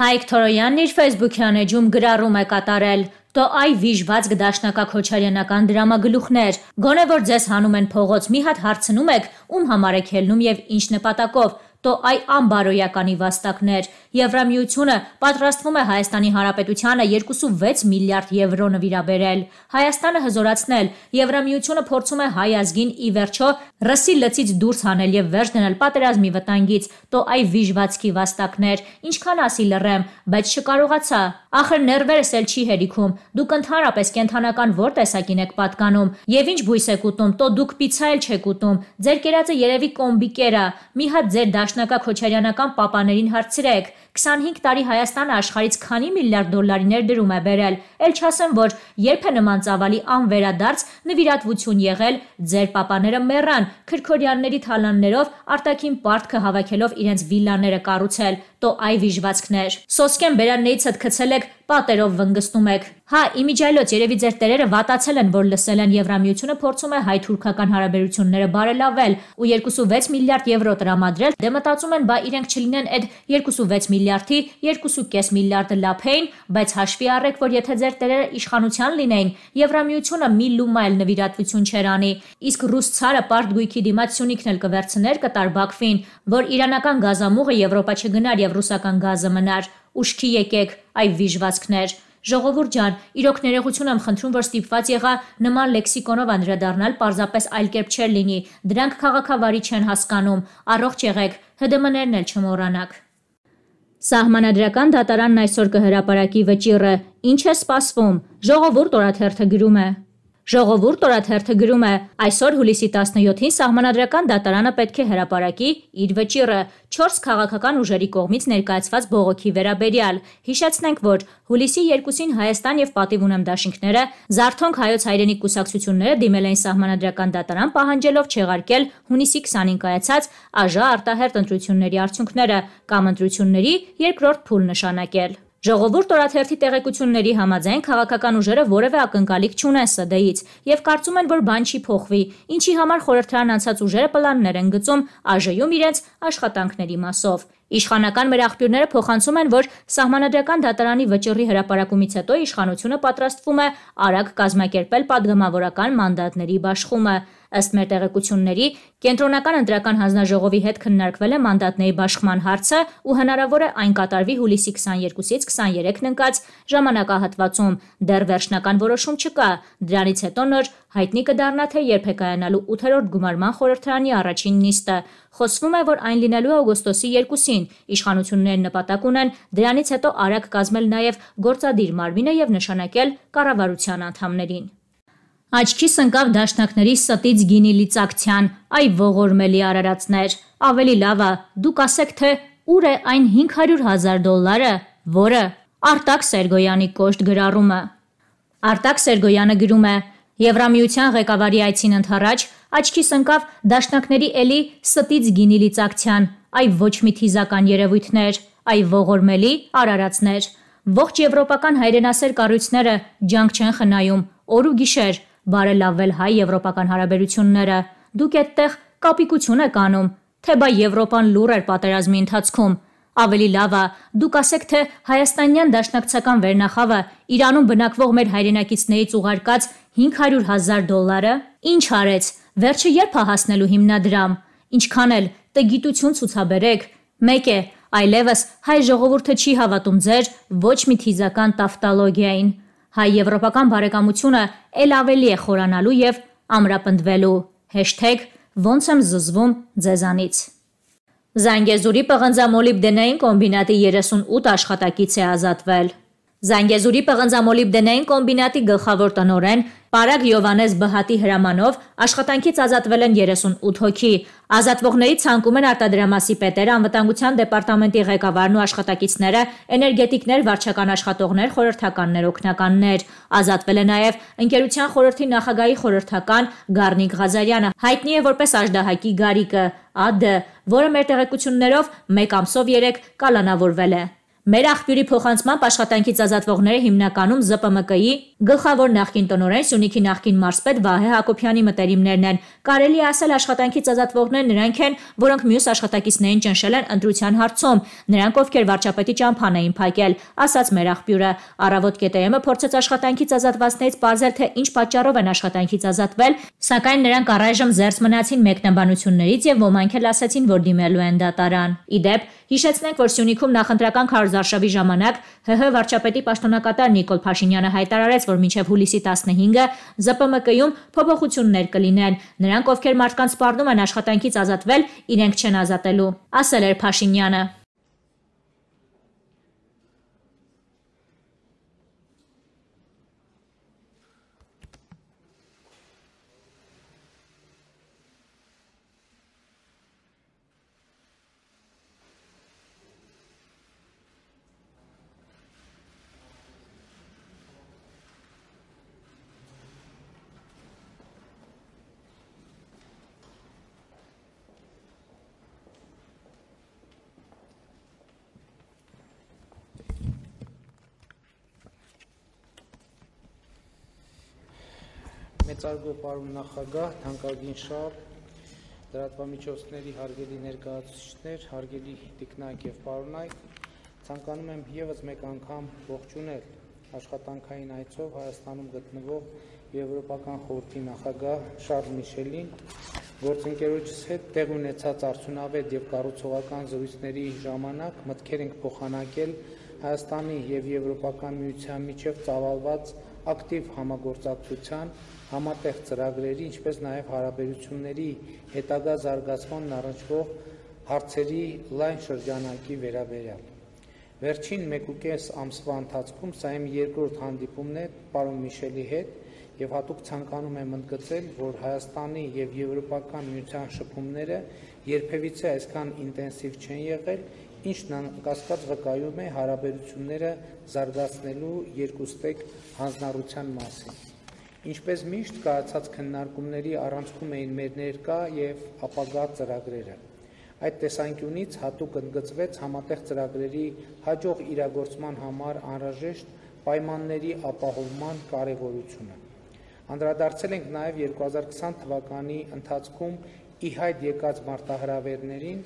Հայկ Թորոյանն իր Facebook-յան էջում գրառում է կատարել. «Տո այ վիժված գդաշնակա քոչարյանական դրամագլուխներ, գոնե որ ձեզ հանում են փողոց, մի հատ հարցնում եք՝ ում համար եք ելնում եւ ինչ նպատակով, તો այ անբարոյականի վաստակներ։ Եվրամիությունը պատրաստվում է Հայաստանի Հանրապետությանը 2.6 միլիարդ եվրո նվիրաբերել։ Հայաստանը հզորացնել։ Եվրամիությունը փորձում է հայ ազգին ի վերջո ռսի լծից դուրս հանել եւ վերջ դնել պատերազմի վտանգից, તો այ վիժվածքի վաստակներ։ Ինչքան ասի լռեմ, բայց չկարողացա։ Ախր ներվերս էլ չի հերիքում։ Դուք ընդհանրապես կենթանական որ տեսակին եք պատկանում եւ ինչ բույս եք ուտում, то դուք պիցա էլ չեք ուտում։ Ձեր կերածը երևի կոմբիկերա։ Մի հատ ձեր դաշ դաշնակա քոչարյանական պապաներին հարցրեք, 25 տարի Հայաստանը աշխարից քանի միլիարդ դոլարի ներդրում է բերել։ Էլ չասեմ, որ երբ է նման ծավալի անվերադարձ նվիրատվություն եղել, ձեր papaները մեռան, քրքորյանների թալաններով արտաքին պարտքը հավաքելով իրենց վիլաները կառուցել, տո այ վիժվածքներ։ Սոսկեն բերաններից հետ գցել եք, պատերով վնգստում եք։ Հա, իմիջայլոց երևի ձեր տերերը վատացել են, որ լսել են Եվրամիությունը փորձում է հայ-թուրքական հարաբերությունները բարելավել ու 2.6 միլիարդ եվրո տրամադրել, դե մտածում են, բա իրենք չլինեն այդ 2.6 միլիարդի 2.5 միլիարդը լափ էին, բայց հաշվի առեք, որ եթե ձեր տերերը իշխանության լինեին, Եվրամիությունը մի լումա էլ նվիրատվություն չեր անի, իսկ ռուս ցարը պարտգույքի դիմաց Սյունիքն էլ կվերցներ կտար Բաքվին, որ իրանական գազամուղը Եվրոպա չգնար եւ ռուսական գազը մնար։ Ուշքի եկեք, այ վիժվածքներ։ Ժողովուրդ ջան, իրոք ներողություն եմ խնդրում, որ ստիպված եղա նման լեքսիկոնով անդրադառնալ, parzapes այլ կերպ չէր լինի։ Դրանք քաղաքավարի չեն հասկանում։ Առողջ եղեք, ՀԴՄ-ներն էլ չմոռանաք։ Սահմանադրական դատարանն այսօր կհրապարակի վճիռը։ Ինչ է սպասվում։ Ժողովուրդ օրաթերթը գրում է։ Ժողովուրդ օրաթերթը գրում է. այսօր հուլիսի 17-ին սահմանադրական դատարանը պետք է հրապարակի իր վճիռը 4 քաղաքական ուժերի կողմից ներկայացված բողոքի վերաբերյալ։ Հիշեցնենք, որ հուլիսի 2-ին Հայաստան եւ Պատիվ ունեմ դաշինքները Զարթոնք հայոց հայրենի կուսակցությունները դիմել էին սահմանադրական դատարան պահանջելով չեղարկել հունիսի 20-ին կայացած ԱԺ արտահերտ ընտրությունների արդյունքները կամ ընտրությունների երկրորդ փուլ նշանակել։ Ժողովուրդ օրաթերթի տեղեկությունների համաձայն քաղաքական ուժերը որևէ ակնկալիք չունեն ՍԴ-ից եւ կարծում են, որ բան չի փոխվի, ինչի համար խորհրդարան անցած ուժերը պլաններ են գծում ԱԺ-ում իրենց աշխատանքների մասով։ Իշխանական մեր աղբյուրները փոխանցում են, որ սահմանադրական դատարանի վճռի հրապարակումից հետո իշխանությունը պատրաստվում է արագ կազմակերպել падգամավորական մանդատների բաշխումը։ Ըստ մեր տեղեկությունների, կենտրոնական ընտրական հանձնաժողովի հետ քննարկվել է մանդատների բաշխման հարցը ու հնարավոր է այն կատարվի հուլիսի 22-ից 23-ն ընկած ժամանակահատվածում։ Դեռ վերջնական որոշում չկա։ Դրանից հետո նոր Հայտնի կդառնա, թե երբ է կայանալու 8-րդ գումարման խորհրդարանի առաջին նիստը։ Խոսվում է, որ այն լինելու է օգոստոսի 2-ին։ Իշխանություններն նպատակ ունեն դրանից հետո արագ կազմել նաև գործադիր մարմինը եւ նշանակել կառավարության անդամներին։ Աչքիս ընկավ դաշնակների ստից գինի լիցակցյան, այ ողորմելի արարածներ, ավելի լավա, դուք ասեք թե ուր է այն 500 հազար դոլարը, որը Արտակ Սերգոյանի կոշտ գրառումը։ Արտակ Սերգոյանը գրում է. Եվրամիության ղեկավարի այցին ընթառաջ աչքիս ընկավ դաշնակների էլի ստից գինի լիցակցյան, այ ոչ մի թիզական երևույթներ, այ ողորմելի արարածներ։ Ողջ եվրոպական հայրենասեր կառույցները ջանք չեն խնայում օր ու գիշեր բարելավվել հայ-եվրոպական հարաբերությունները։ Դուք այդտեղ կապիկություն եք անում, թե բա Եվրոպան լուր էր պատերազմի ընթացքում։ Ավելի լավ է դուք ասեք, թե հայաստանյան դաշնակցական վերնախավը Իրանում բնակվող մեր հայրենակիցներից ուղարկած 500 հազար դոլարը ինչ արեց, վերջը երբ է հասնելու հիմնադրամ, ինչքան էլ տգիտություն ցուցաբերեք, մեկ է, այլևս հայ ժողովուրդը չի հավատում ձեր ոչ մի թիզական տավտալոգիային։ Հայ եվրոպական բարեկամությունը ել ավելի է խորանալու եւ ամրապնդվելու։ #ոնց եմ զզվում ձեզանից։ Զանգեզուրի պղնձամոլիբդենային կոմբինատի 38 աշխատակից է ազատվել։ Զանգեզուրի պղնձամոլիբդենային կոմբինատի գլխավոր տնորեն Պարագ Յովանես Բհատի հրամանով աշխատանքից ազատվել են 38 հոգի։ Ազատվողների ցանկում են արտադրամասի պետեր, անվտանգության դեպարտամենտի ղեկավարն ու աշխատակիցները, էներգետիկներ, վարչական աշխատողներ, խորհրդականներ, օգնականներ։ Ազատվել է նաև ընկերության խորհրդի նախագահի խորհրդական Գառնիկ Ղազարյանը, հայտնի է որպես Աժդահակի Գարիկը, ԱԴ, որը մեր տեղեկություններով 1 ամսով 3 կալանավորվել է։ Մեր աղբյուրի փոխանցմամբ աշխատանքից ազատվողները հիմնականում ԶՊՄԿ-ի գլխավոր նախկին տնօրեն Սյունիքի նախկին մարզպետ Վահե Հակոբյանի մտերիմներն են։ Կարելի է ասել աշխատանքից ազատվողները նրանք են, որոնք մյուս աշխատակիցներին ճնշել են ընտրության հարցում, նրանք ովքեր վարչապետի ճամփան էին փակել, ասաց մեր աղբյուրը։ Առավոտ ԿՏՄ-ը փորձեց աշխատանքից ազատվածներից բարձել թե ինչ պատճառով են աշխատանքից ազատվել, սակայն նրանք առայժմ զերծ մնացին մեկնաբանություններից եւ ոմանք էլ ասացին, որ դիմելու են դատարան։ Իդեպ, հիշեցնենք, որ Սյունիքում նախընտրական քարոզ հուշազարշավի ժամանակ ՀՀ վարչապետի պաշտոնակատար Նիկոլ Փաշինյանը հայտարարեց, որ մինչև հուլիսի 15-ը ԶՊՄԿ-ում փոփոխություններ կլինեն։ Նրանք, ովքեր մարդկանց սպառնում են աշխատանքից ազատվել, իրենք չեն ազատելու, ասել էր Փաշինյանը։ Սարգսարգո պարոն նախագահ, թանկագին շար, լրատվամիջոցների հարգելի ներկայացուցիչներ, հարգելի տիկնայք եւ պարոնայք, ցանկանում եմ եւս մեկ անգամ ողջունել աշխատանքային այցով Հայաստանում գտնվող Եվրոպական խորհրդի նախագահ Շարլ Միշելին, Գործընկերոջս հետ տեղ ունեցած արդյունավետ եւ կառուցողական զրույցների ժամանակ մտքեր ենք փոխանակել Հայաստանի եւ Եվրոպական միության միջև ծավալված ակտիվ համագործակցության, համատեղ ծրագրերի, ինչպես նաև հարաբերությունների հետագա զարգացմանն առնչվող հարցերի լայն շրջանակի վերաբերյալ։ Վերջին 1.5 ամսվա ընթացքում սա իմ երկրորդ հանդիպումն է պարոն Միշելի հետ եւ հատուկ ցանկանում եմ ընդգծել, որ Հայաստանի եւ Եվրոպական միության շփումները երբևիցե այսքան ինտենսիվ չեն եղել ինչն անկասկած վկայում է հարաբերությունները զարգացնելու երկուստեք հանձնառության մասին։ Ինչպես միշտ կայացած քննարկումների առանցքում էին մեր ներկա եւ ապագա ծրագրերը։ Այդ տեսանկյունից հատուկ ընդգծվեց համատեղ ծրագրերի հաջող իրագործման համար անհրաժեշտ պայմանների ապահովման կարևորությունը։ Անդրադարձել ենք նաև 2020 թվականի ընթացքում իհայտ եկած մարտահրավերներին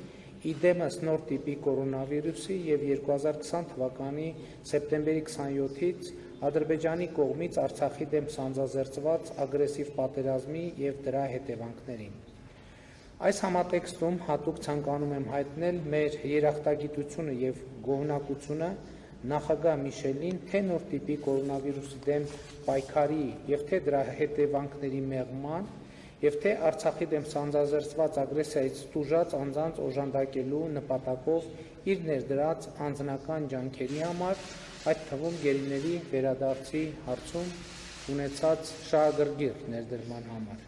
Իդեմս նոր տիպի կորոնավիրուսի եւ 2020 թվականի սեպտեմբերի 27-ից Ադրբեջանի կողմից Արցախի դեմ սանձազերծված ագրեսիվ պատերազմի եւ դրա հետևանքներին։ Այս համատեքստում հատուկ ցանկանում եմ հայտնել մեր երախտագիտությունը եւ գոհնակությունը նախագահ Միշելին թե նոր տիպի կորոնավիրուսի դեմ պայքարի եւ թե դրա հետևանքների մեղման եւ թե Արցախի դեմ սանձազերծված ագրեսիայից ստուժած անձանց օժանդակելու նպատակով իր ներդրած անձնական ջանքերի համար, այդ թվում գերիների վերադարձի հարցում ունեցած շահագրգիռ ներդրման համար։